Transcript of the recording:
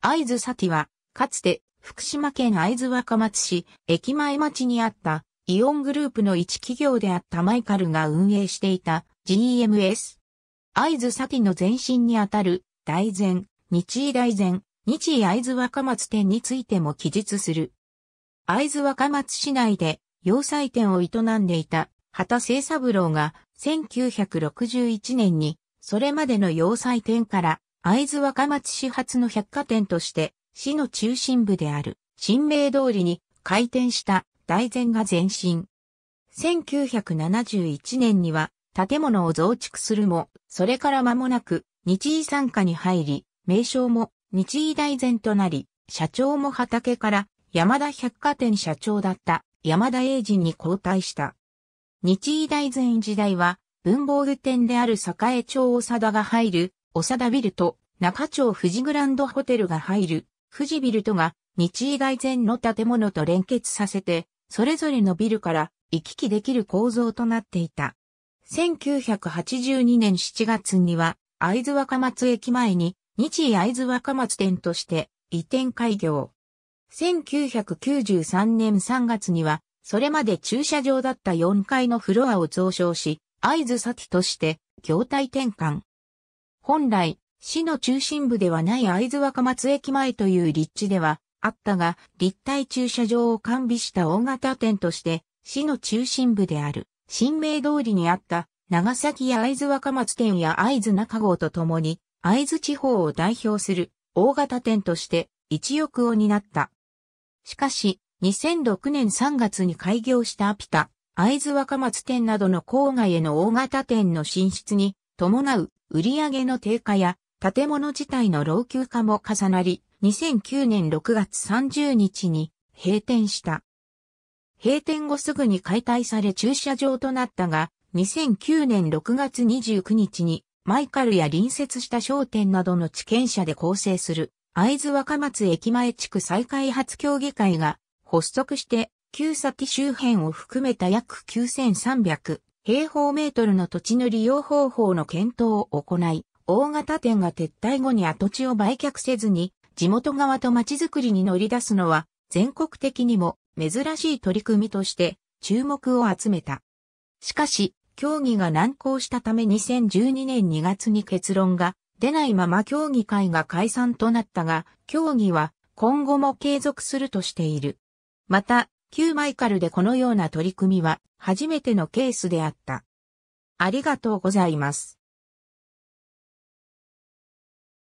会津サティは、かつて福島県会津若松市駅前町にあったイオングループの一企業であったマイカルが運営していた GMS。会津サティの前身にあたる大前、日井大前、日井会津若松店についても記述する。会津若松市内で洋裁店を営んでいた畑清三郎が1961年にそれまでの洋裁店から会津若松市発の百貨店として市の中心部である新明通りに開店した大前が前進。1971年には建物を増築するも、それから間もなく日医参加に入り、名称も日医大前となり、社長も畑から山田百貨店社長だった山田英人に交代した。日医大前時代は文房具店である栄町長田が入る長田ビルと中町富士グランドホテルが入る富士ビルとが日以外前の建物と連結させて、それぞれのビルから行き来できる構造となっていた。1982年7月には、会津若松駅前に日井会津若松店として移転開業。1993年3月には、それまで駐車場だった4階のフロアを増床し、会津先として業態転換。本来、市の中心部ではない会津若松駅前という立地ではあったが、立体駐車場を完備した大型店として、市の中心部である、新名通りにあった長崎や会津若松店や会津中郷とともに、会津地方を代表する大型店として一翼を担った。しかし、2006年3月に開業したアピタ、会津若松店などの郊外への大型店の進出に伴う売上の低下や建物自体の老朽化も重なり、2009年6月30日に閉店した。閉店後すぐに解体され駐車場となったが、2009年6月29日にマイカルや隣接した商店などの地権者で構成する会津若松駅前地区再開発協議会が発足して旧先周辺を含めた約9300平方メートルの土地の利用方法の検討を行い、大型店が撤退後に跡地を売却せずに、地元側と町づくりに乗り出すのは、全国的にも珍しい取り組みとして注目を集めた。しかし、協議が難航したため2012年2月に結論が出ないまま協議会が解散となったが、協議は今後も継続するとしている。また、旧マイカルでこのような取り組みは初めてのケースであった。ありがとうございます。